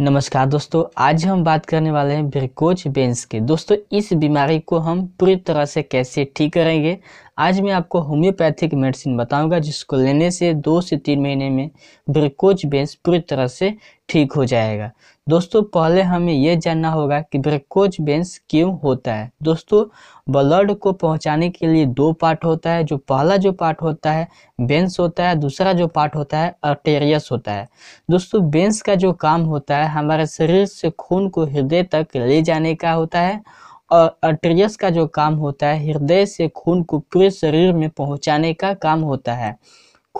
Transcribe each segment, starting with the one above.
नमस्कार दोस्तों आज हम बात करने वाले हैं ब्रिकोच बेंस के दोस्तों इस बीमारी को हम पूरी तरह से कैसे ठीक करेंगे आज मैं आपको होम्योपैथिक मेडिसिन बताऊंगा जिसको लेने से दो से तीन महीने में ब्रिकोज बेंस पूरी तरह से ठीक हो जाएगा दोस्तों पहले हमें यह जानना होगा कि ब्रिकोज बेंस क्यों होता है दोस्तों ब्लड को पहुंचाने के लिए दो पार्ट होता है जो पहला जो पार्ट होता है बेंस होता है दूसरा जो पार्ट होता है अर्टेरियस होता है दोस्तों बेंस का जो काम होता है हमारे शरीर से खून को हृदय तक ले जाने का होता है और अट्रियस का जो काम होता है हृदय से खून को पूरे शरीर में पहुंचाने का काम होता है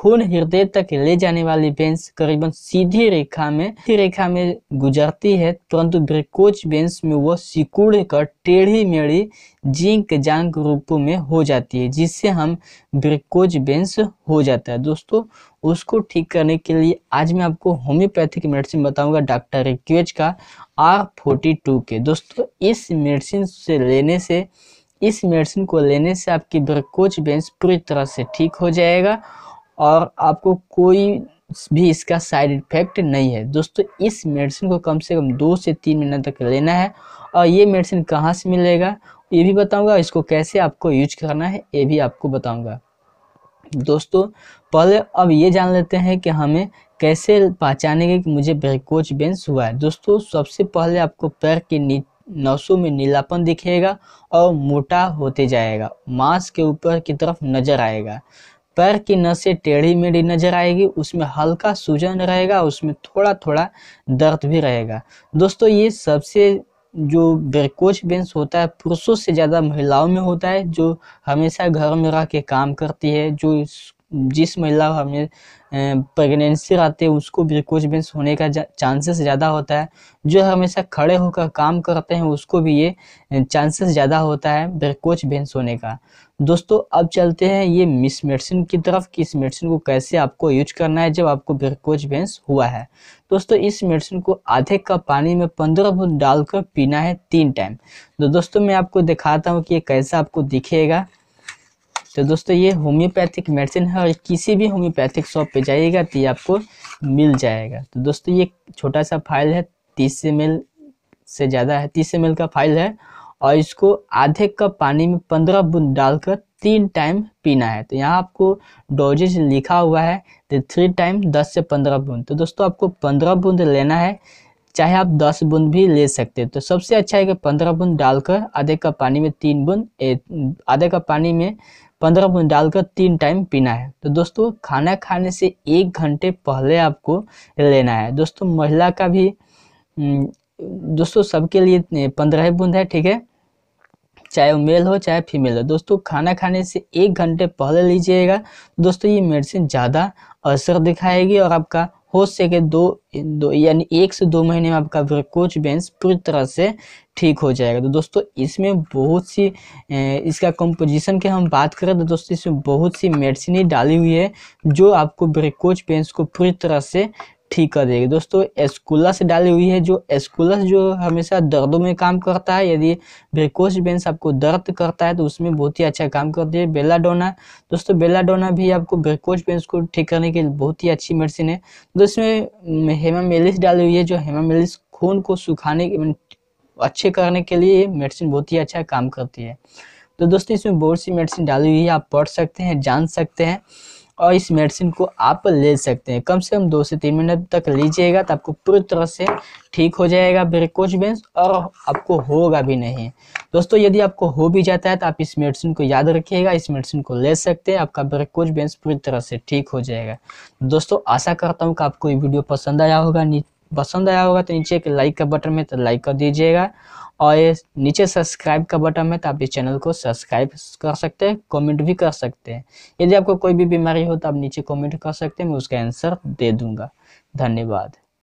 खून हृदय तक ले जाने वाली बेंस करीबन सीधी रेखा में सीधी रेखा में गुजरती है परंतु ब्रेकोच बेंस में वो सिकुड़ कर टेढ़ी मेढ़ी जिंक जांग रूप में हो जाती है जिससे हम ब्रेकोज बेंस हो जाता है दोस्तों उसको ठीक करने के लिए आज मैं आपको होम्योपैथिक मेडिसिन बताऊंगा डॉक्टर रिक्वेज का आर फोर्टी टू के दोस्तों इस मेडिसिन से लेने से इस मेडिसिन को लेने से आपकी ब्रेकोज बेंस पूरी तरह से ठीक हो जाएगा और आपको कोई भी इसका साइड इफेक्ट नहीं है दोस्तों इस मेडिसिन को कम से कम दो से तीन महीने तक लेना है और ये मेडिसिन कहाँ से मिलेगा ये भी बताऊंगा इसको कैसे आपको यूज करना है ये भी आपको बताऊंगा दोस्तों पहले अब ये जान लेते हैं कि हमें कैसे पहचानेंगे कि मुझे ब्रेकोच बेंस हुआ है दोस्तों सबसे पहले आपको पैर के नीचे नसों में नीलापन दिखेगा और मोटा होते जाएगा मांस के ऊपर की तरफ नजर आएगा पैर की नसें टेढ़ी मेढ़ी नजर आएगी उसमें हल्का सूजन रहेगा उसमें थोड़ा थोड़ा दर्द भी रहेगा दोस्तों ये सबसे जो बेकोच बेंस होता है पुरुषों से ज़्यादा महिलाओं में होता है जो हमेशा घर में रह के काम करती है जो जिस महिला हमें प्रेगनेंसी रहती है उसको भी कोचबेंस होने का चांसेस ज़्यादा होता है जो हमेशा खड़े होकर काम करते हैं उसको भी ये चांसेस ज़्यादा होता है कोच बेंस होने का दोस्तों अब चलते हैं ये मिस मेडिसिन की तरफ कि इस मेडिसिन को कैसे आपको यूज करना है जब आपको ब्रेकोच बेंस हुआ है दोस्तों इस मेडिसिन को आधे कप पानी में पंद्रह बूंद डालकर पीना है तीन टाइम तो दोस्तों मैं आपको दिखाता हूँ कि ये कैसा आपको दिखेगा तो दोस्तों ये होम्योपैथिक मेडिसिन है और किसी भी होम्योपैथिक शॉप पे जाइएगा तो ये आपको मिल जाएगा तो दोस्तों ये छोटा सा फाइल है तीस एम से ज़्यादा है तीस एम का फाइल है और इसको आधे कप पानी में पंद्रह बूंद डालकर तीन टाइम पीना है तो यहाँ आपको डोजेज लिखा हुआ है तो थ्री टाइम दस से पंद्रह बूंद तो दोस्तों आपको पंद्रह बूंद लेना है चाहे आप दस बूंद भी ले सकते हैं तो सबसे अच्छा है कि पंद्रह बूंद डालकर आधे कप पानी में तीन बूंद आधे कप पानी में पंद्रह बूंद डालकर तीन टाइम पीना है तो दोस्तों खाना खाने से एक घंटे पहले आपको लेना है दोस्तों महिला का भी हम्म, दोस्तों सबके लिए पंद्रह बूंद है ठीक है चाहे वो मेल हो चाहे फीमेल हो दोस्तों खाना खाने से एक घंटे पहले लीजिएगा दोस्तों ये मेडिसिन ज़्यादा असर दिखाएगी और आपका हो सके दो दो यानी एक से दो महीने में आपका वर्कोच बेंस पूरी तरह से ठीक हो जाएगा तो दोस्तों इसमें बहुत सी इसका कंपोजिशन की हम बात करें तो दोस्तों इसमें बहुत सी मेडिसिन डाली हुई है जो आपको ब्रेकोच पेंस को पूरी तरह से ठीक कर देगी दोस्तों एस्कुलस डाली हुई है जो एस्कुलस जो हमेशा दर्दों में काम करता है यदि ब्रिकोस बेंस आपको दर्द करता है तो उसमें बहुत ही अच्छा काम करती है बेलाडोना दोस्तों बेलाडोना भी आपको ब्रिकोस बेंस को ठीक करने के लिए बहुत ही अच्छी मेडिसिन है तो इसमें हेमामेलिस डाली हुई है जो हेमामेलिस खून को सुखाने अच्छे करने के लिए मेडिसिन बहुत ही अच्छा काम करती है तो दोस्तों इसमें बहुत सी मेडिसिन डाली हुई है आप पढ़ सकते हैं जान सकते हैं और इस मेडिसिन को आप ले सकते हैं कम से कम दो से तीन मिनट तक लीजिएगा तो आपको पूरी तरह से ठीक हो जाएगा ब्रेकोज बेंस और आपको होगा भी नहीं दोस्तों यदि आपको हो भी जाता है तो आप इस मेडिसिन को याद रखिएगा इस मेडिसिन को ले सकते हैं आपका ब्रेकोज बेंस पूरी तरह से ठीक हो जाएगा दोस्तों आशा करता हूँ कि आपको ये वीडियो पसंद आया होगा पसंद आया होगा तो नीचे एक लाइक का बटन में तो लाइक कर दीजिएगा और ये नीचे सब्सक्राइब का बटन है तो आप इस चैनल को सब्सक्राइब कर सकते हैं कमेंट भी कर सकते हैं यदि आपको कोई भी बीमारी हो तो आप नीचे कमेंट कर सकते हैं मैं उसका आंसर दे दूंगा धन्यवाद